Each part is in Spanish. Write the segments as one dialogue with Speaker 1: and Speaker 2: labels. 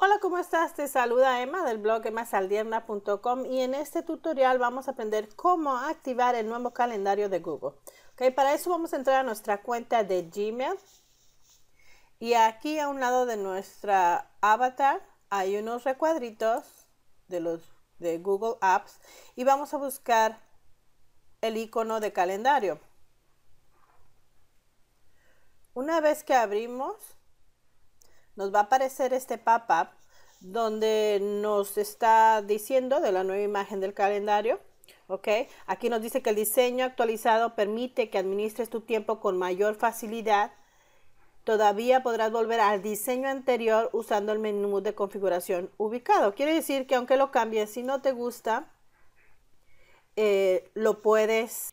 Speaker 1: Hola, ¿cómo estás? Te saluda Emma del blog emasaldierna.com y en este tutorial vamos a aprender cómo activar el nuevo calendario de Google. Okay, para eso vamos a entrar a nuestra cuenta de Gmail y aquí a un lado de nuestra avatar hay unos recuadritos de los de Google Apps y vamos a buscar el icono de calendario. Una vez que abrimos nos va a aparecer este pop-up donde nos está diciendo de la nueva imagen del calendario. ¿ok? Aquí nos dice que el diseño actualizado permite que administres tu tiempo con mayor facilidad. Todavía podrás volver al diseño anterior usando el menú de configuración ubicado. Quiere decir que aunque lo cambies, si no te gusta, eh, lo puedes,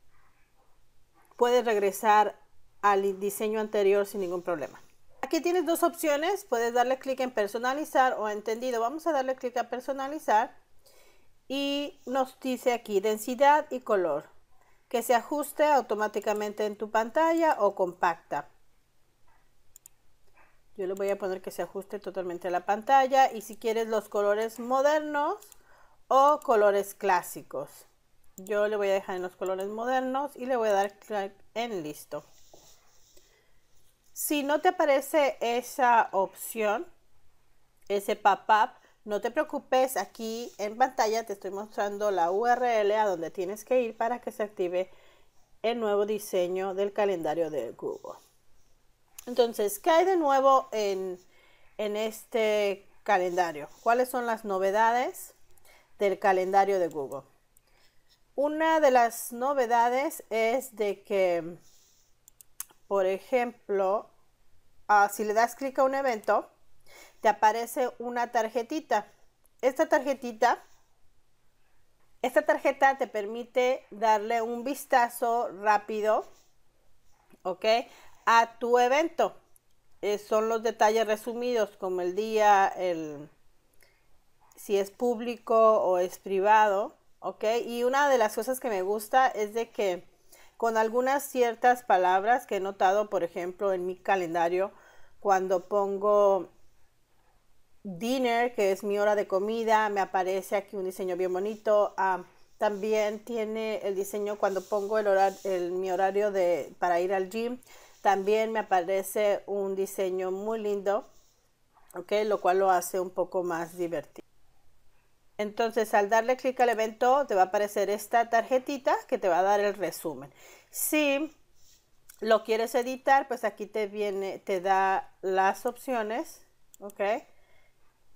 Speaker 1: puedes regresar al diseño anterior sin ningún problema. Aquí tienes dos opciones, puedes darle clic en personalizar o entendido. Vamos a darle clic a personalizar y nos dice aquí densidad y color, que se ajuste automáticamente en tu pantalla o compacta. Yo le voy a poner que se ajuste totalmente a la pantalla y si quieres los colores modernos o colores clásicos. Yo le voy a dejar en los colores modernos y le voy a dar clic en listo. Si no te aparece esa opción, ese pop-up, no te preocupes, aquí en pantalla te estoy mostrando la URL a donde tienes que ir para que se active el nuevo diseño del calendario de Google. Entonces, ¿qué hay de nuevo en, en este calendario? ¿Cuáles son las novedades del calendario de Google? Una de las novedades es de que por ejemplo, ah, si le das clic a un evento, te aparece una tarjetita. Esta tarjetita, esta tarjeta te permite darle un vistazo rápido, ¿ok? A tu evento. Eh, son los detalles resumidos como el día, el, si es público o es privado, ¿ok? Y una de las cosas que me gusta es de que con algunas ciertas palabras que he notado, por ejemplo, en mi calendario, cuando pongo dinner, que es mi hora de comida, me aparece aquí un diseño bien bonito. Ah, también tiene el diseño cuando pongo el, mi horario de, para ir al gym. También me aparece un diseño muy lindo, okay Lo cual lo hace un poco más divertido. Entonces, al darle clic al evento, te va a aparecer esta tarjetita que te va a dar el resumen. Si lo quieres editar, pues aquí te viene, te da las opciones, ¿ok?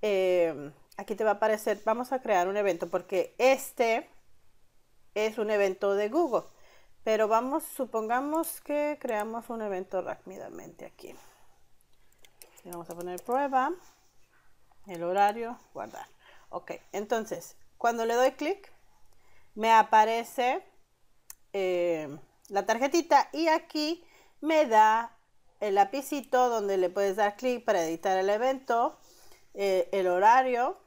Speaker 1: Eh, aquí te va a aparecer, vamos a crear un evento, porque este es un evento de Google. Pero vamos, supongamos que creamos un evento rápidamente aquí. vamos a poner prueba, el horario, guardar. Ok, entonces, cuando le doy clic, me aparece eh, la tarjetita y aquí me da el lapicito donde le puedes dar clic para editar el evento, eh, el horario,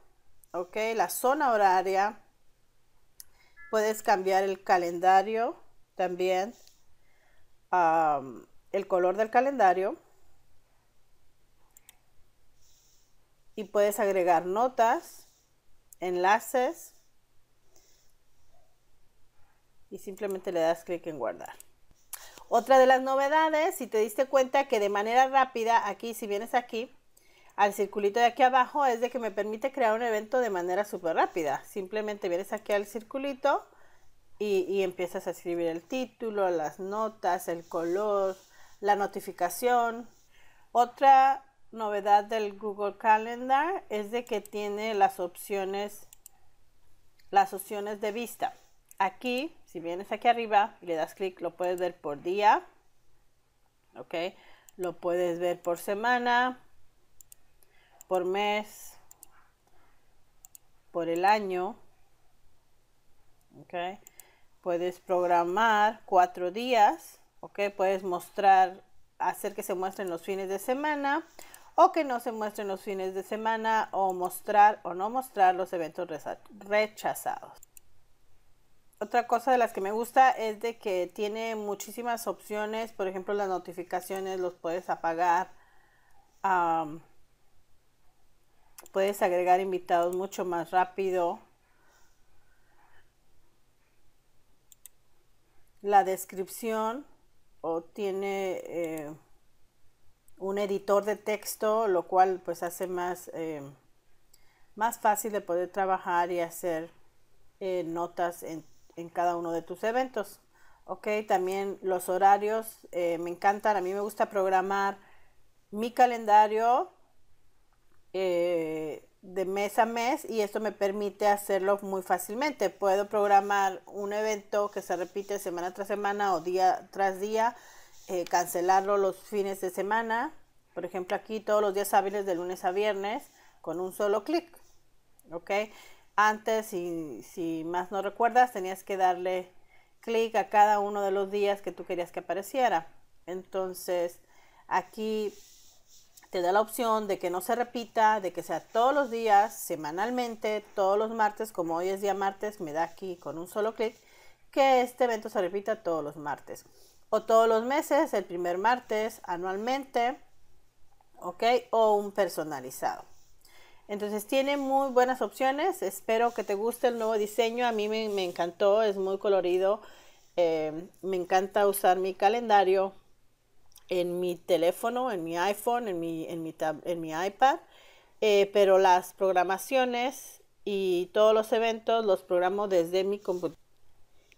Speaker 1: la zona horaria, puedes cambiar el calendario también, el color del calendario y puedes agregar notas enlaces y simplemente le das clic en guardar. Otra de las novedades, si te diste cuenta que de manera rápida, aquí si vienes aquí, al circulito de aquí abajo, es de que me permite crear un evento de manera súper rápida. Simplemente vienes aquí al circulito y, y empiezas a escribir el título, las notas, el color, la notificación. Otra novedad del Google Calendar es de que tiene las opciones, las opciones de vista. Aquí, si vienes aquí arriba y le das clic, lo puedes ver por día, ¿ok? Lo puedes ver por semana, por mes, por el año, ¿ok? Puedes programar cuatro días, ¿ok? Puedes mostrar, hacer que se muestren los fines de semana o que no se muestren los fines de semana o mostrar o no mostrar los eventos rechazados. Otra cosa de las que me gusta es de que tiene muchísimas opciones, por ejemplo las notificaciones los puedes apagar, puedes agregar invitados mucho más rápido. La descripción o tiene... Eh, un editor de texto, lo cual pues hace más, eh, más fácil de poder trabajar y hacer eh, notas en, cada uno de tus eventos. también los horarios eh, me encantan, a mí me gusta programar mi calendario de mes a mes y esto me permite hacerlo muy fácilmente. Puedo programar un evento que se repite semana tras semana o día tras día eh, cancelarlo los fines de semana. Por ejemplo, aquí todos los días hábiles de lunes a viernes con un solo clic. ¿Ok? Antes, si más no recuerdas, tenías que darle clic a cada uno de los días que tú querías que apareciera. Entonces, aquí te da la opción de que no se repita, de que sea todos los días, semanalmente, todos los martes, como hoy es día martes, me da aquí con un solo clic que este evento se repita todos los martes o todos los meses, el primer martes, anualmente, ¿ok? O un personalizado. Entonces tiene muy buenas opciones, espero que te guste el nuevo diseño, a mí me, encantó, es muy colorido, eh, me encanta usar mi calendario en mi teléfono, en mi iPhone, en mi, en mi, en mi iPad, eh, pero las programaciones y todos los eventos los programo desde mi computadora.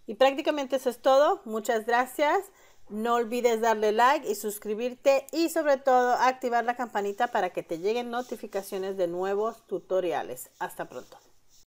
Speaker 1: Y prácticamente eso es todo. Muchas gracias. No olvides darle like y suscribirte y sobre todo activar la campanita para que te lleguen notificaciones de nuevos tutoriales. Hasta pronto.